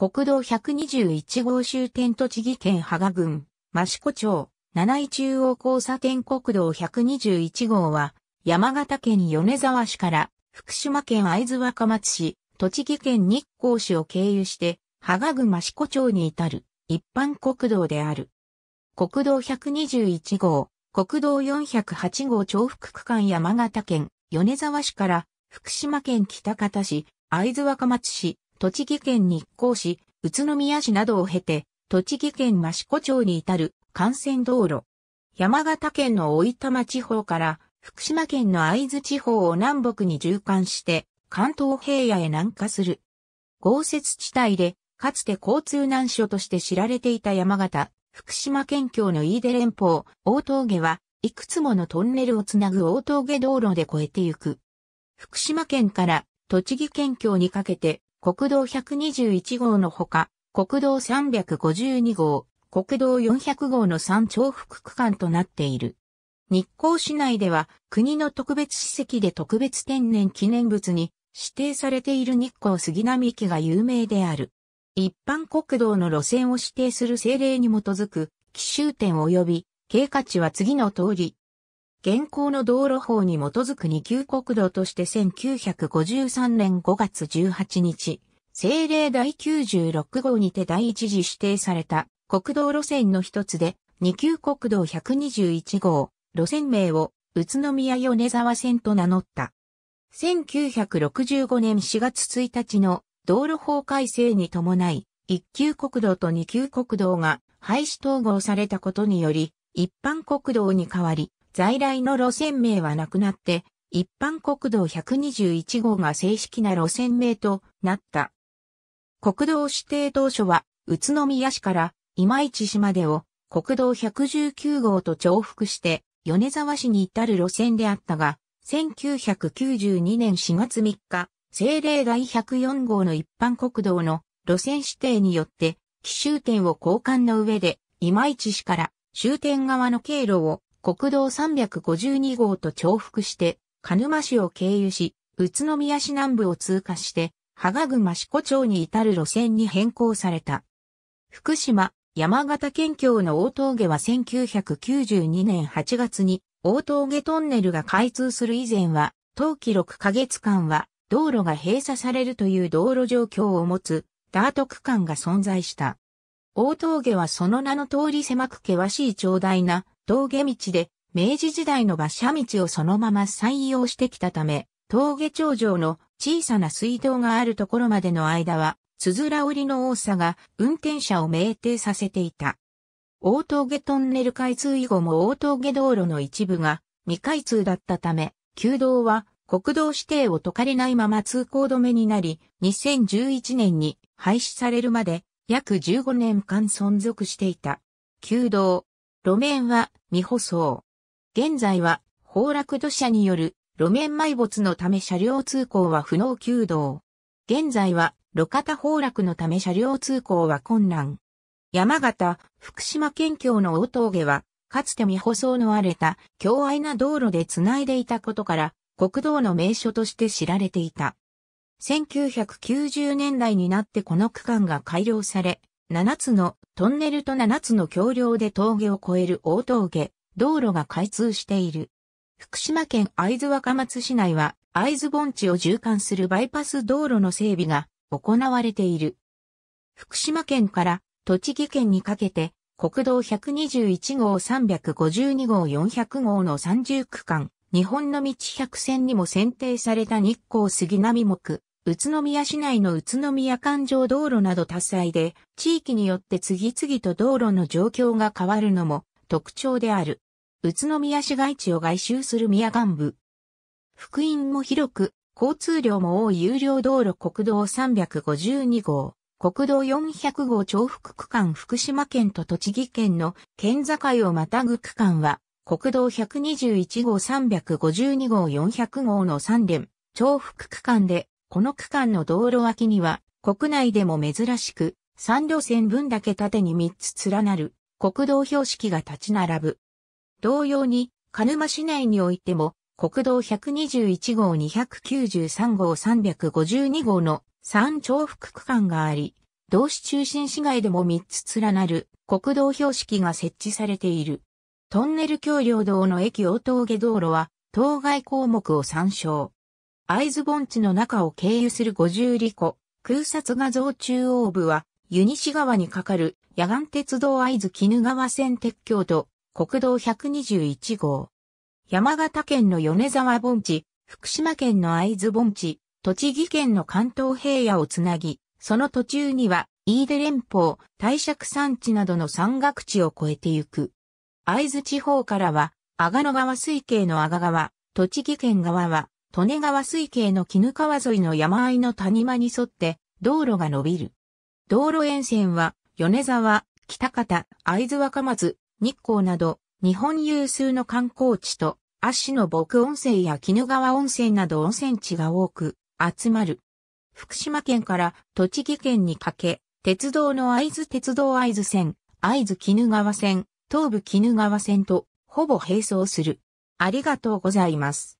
国道121号終点栃木県芳賀郡、益子町、七井中央交差点国道121号は、山形県米沢市から福島県会津若松市、栃木県日光市を経由して、芳賀郡益子町に至る一般国道である。国道121号、国道408号重複区間山形県、米沢市から福島県北方市、会津若松市、栃木県日光市、宇都宮市などを経て、栃木県益子町に至る幹線道路。山形県の大玉地方から福島県の会津地方を南北に縦貫して関東平野へ南下する。豪雪地帯でかつて交通難所として知られていた山形、福島県境の飯出連峰、大峠はいくつものトンネルをつなぐ大峠道路で越えてゆく。福島県から栃木県境にかけて国道121号のほか、国道352号、国道400号の3重複区間となっている。日光市内では国の特別史跡で特別天然記念物に指定されている日光杉並木が有名である。一般国道の路線を指定する政令に基づく、奇襲点及び経過値は次の通り、現行の道路法に基づく2級国道として1953年5月18日、政令第96号にて第一次指定された国道路線の一つで、2級国道121号、路線名を宇都宮米沢線と名乗った。1965年4月1日の道路法改正に伴い、1級国道と2級国道が廃止統合されたことにより、一般国道に変わり、在来の路線名はなくなって、一般国道121号が正式な路線名となった。国道指定当初は、宇都宮市から今市市までを国道119号と重複して、米沢市に至る路線であったが、1992年4月3日、政令第104号の一般国道の路線指定によって、奇終点を交換の上で、今市市から終点側の経路を国道352号と重複して、鹿沼市を経由し、宇都宮市南部を通過して、芳賀郡益子町に至る路線に変更された。福島、山形県境の大峠は1992年8月に大峠トンネルが開通する以前は、冬季6ヶ月間は道路が閉鎖されるという道路状況を持つダート区間が存在した。大峠はその名の通り狭く険しい長大な峠道で明治時代の馬車道をそのまま採用してきたため、峠頂上の小さな水道があるところまでの間は、つづら折りの多さが運転者を命定させていた。大峠トンネル開通以後も大峠道路の一部が未開通だったため、旧道は国道指定を解かれないまま通行止めになり、2011年に廃止されるまで約15年間存続していた。旧道、路面は未舗装。現在は崩落土砂による路面埋没のため車両通行は不能急道。現在は路肩崩落のため車両通行は困難。山形、福島県境の大峠は、かつて未舗装の荒れた、強愛な道路で繋いでいたことから、国道の名所として知られていた。1990年代になってこの区間が改良され、7つのトンネルと7つの橋梁で峠を越える大峠、道路が開通している。福島県会津若松市内は会津盆地を縦貫するバイパス道路の整備が行われている。福島県から栃木県にかけて国道121号352号400号の30区間、日本の道100線にも選定された日光杉並木、宇都宮市内の宇都宮環状道路など多彩で、地域によって次々と道路の状況が変わるのも特徴である。宇都宮市街地を外周する宮岸部。福音も広く、交通量も多い有料道路国道352号、国道400号重複区間福島県と栃木県の県境をまたぐ区間は、国道121号352号400号の3連、重複区間でこの区間の道路脇には、国内でも珍しく、3路線分だけ縦に3つ連なる国道標識が立ち並ぶ。同様に、鹿沼市内においても、国道121号293号352号の3重複区間があり、同市中心市街でも3つ連なる国道標識が設置されている。トンネル橋梁道の駅大峠道路は、当該項目を参照。藍津盆地の中を経由する五十里湖、空撮画像中央部は、湯西川に架かる野岸鉄道藍津絹川線鉄橋と国道121号。山形県の米沢盆地、福島県の藍津盆地、栃木県の関東平野をつなぎ、その途中には、飯出連峰、大尺山地などの山岳地を越えてゆく。藍津地方からは、阿賀野川水系の阿賀川、栃木県側は、利根川水系の絹川沿いの山あいの谷間に沿って道路が伸びる。道路沿線は米沢、北方、会津若松、日光など日本有数の観光地と足の牧温泉や絹川温泉など温泉地が多く集まる。福島県から栃木県にかけ、鉄道の会津鉄道会津線、会津絹川線、東武絹川線とほぼ並走する。ありがとうございます。